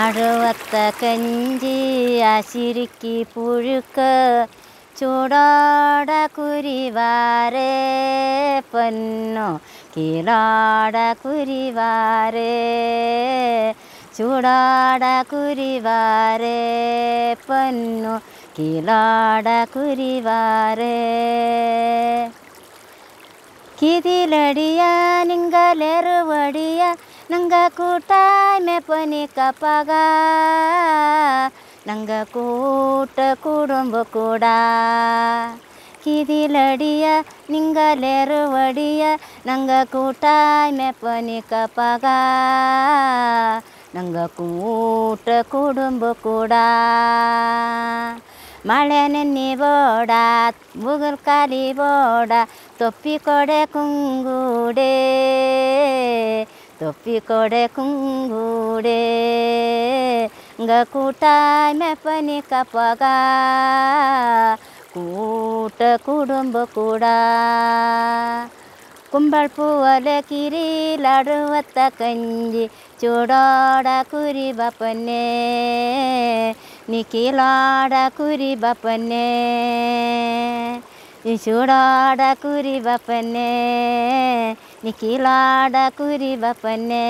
അഴുവത്ത കഞ്ചി അശിരുക്കി പുഴുക്ക് ചൂടോട കുരിവാരേ പൊന്നു കിലോട കുരിവാരേ ചൂടോട കുരിവാരേ പൊന്നു കിലോട കുരിവാരേ കിതിലടിയ നിങ്ങളെറുവടിയ ನಂಗ ಕೂಟಾಯ್ ಮೇ ಪನಿ ಕಪಗ ನಂಗ ಕೂಟ ಕುಡುಂಬ ಕೂಡ കിതിലടിയ നിങ്കലേറുവടിയ നങ്ക കൂട്ടായ്മ പനിക്കപ്പക നങ്ക കൂട്ട കുടുംബ കൂടാ മഴ നന്നി ബോടാ മുകൾ കാലി ബോടാ തൊപ്പിക്കൊടെ കുങ്കൂടേ टोपीकोडे कुङ्गुडे കൂട്ടായ്മ പനിക്ക പോക കൂട്ട കുടുംബ കൂട കുമ്പൾ പൂവല കിരീലടുവത്ത കഞ്ചി ചൂടോട കുരി ബപ്പന്നെ നിക്കിലോട കുരി ബപ്പന്നെ ചൂടോട കുരി ബപ്പന്നെ നിഖിലാടകുരി ബപ്പന്നേ